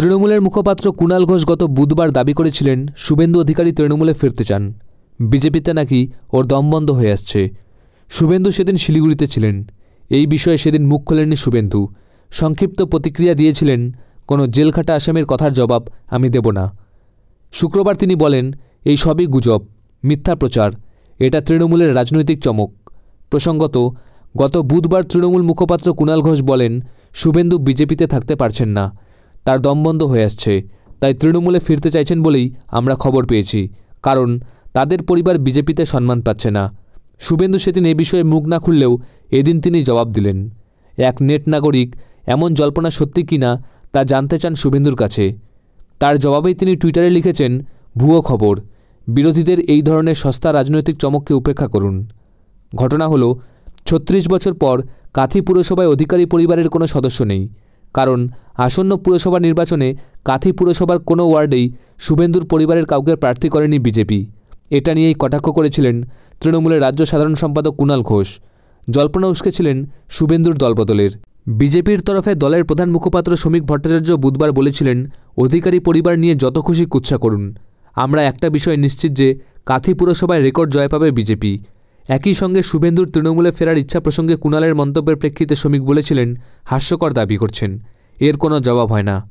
তৃণমূলের মুখপাত্র কুণাল ঘোষ গত বুধবার দাবি করেছিলেন শুভেন্দু অধিকারী তৃণমূলে ফিরতে চান বিজেপিতে নাকি ওর দমবন্ধ হয়ে আসছে শুভেন্দু সেদিন শিলিগুড়িতে ছিলেন এই বিষয়ে সেদিন মুখ খোলেননি শুভেন্দু সংক্ষিপ্ত প্রতিক্রিয়া দিয়েছিলেন কোনো জেলখাটা আসামের কথার জবাব আমি দেব না শুক্রবার তিনি বলেন এই সবই গুজব মিথ্যা প্রচার এটা তৃণমূলের রাজনৈতিক চমক প্রসঙ্গত গত বুধবার তৃণমূল মুখপাত্র কুণাল ঘোষ বলেন শুভেন্দু বিজেপিতে থাকতে পারছেন না তার দমবন্ধ হয়ে আসছে তাই তৃণমূলে ফিরতে চাইছেন বলেই আমরা খবর পেয়েছি কারণ তাদের পরিবার বিজেপিতে সম্মান পাচ্ছে না শুভেন্দু সেদিন এ বিষয়ে মুখ না খুললেও এদিন তিনি জবাব দিলেন এক নেট নাগরিক এমন জল্পনা সত্যি কি না তা জানতে চান শুভেন্দুর কাছে তার জবাবেই তিনি টুইটারে লিখেছেন ভুয়ো খবর বিরোধীদের এই ধরনের সস্তা রাজনৈতিক চমককে উপেক্ষা করুন ঘটনা হলো ছত্রিশ বছর পর কাথি পুরসভায় অধিকারী পরিবারের কোনো সদস্য নেই কারণ আসন্ন পুরসভা নির্বাচনে কাথি পুরসভার কোনো ওয়ার্ডেই শুভেন্দুর পরিবারের কাউকে প্রার্থী করেনি বিজেপি এটা নিয়েই কটাক্ষ করেছিলেন তৃণমূলের রাজ্য সাধারণ সম্পাদক কুণাল ঘোষ জল্পনা উস্কেছিলেন শুভেন্দুর দলবদলের বিজেপির তরফে দলের প্রধান মুখপাত্র শ্রমিক ভট্টাচার্য বুধবার বলেছিলেন অধিকারী পরিবার নিয়ে যত খুশি কুচ্ছা করুন আমরা একটা বিষয় নিশ্চিত যে কাথি পুরসভায় রেকর্ড জয় পাবে বিজেপি একই সঙ্গে শুভেন্দুর তৃণমূলে ফেরার ইচ্ছা প্রসঙ্গে কুণালের মন্তব্যের প্রেক্ষিতে শ্রমিক বলেছিলেন হাস্যকর দাবি করছেন এর কোনো জবাব হয় না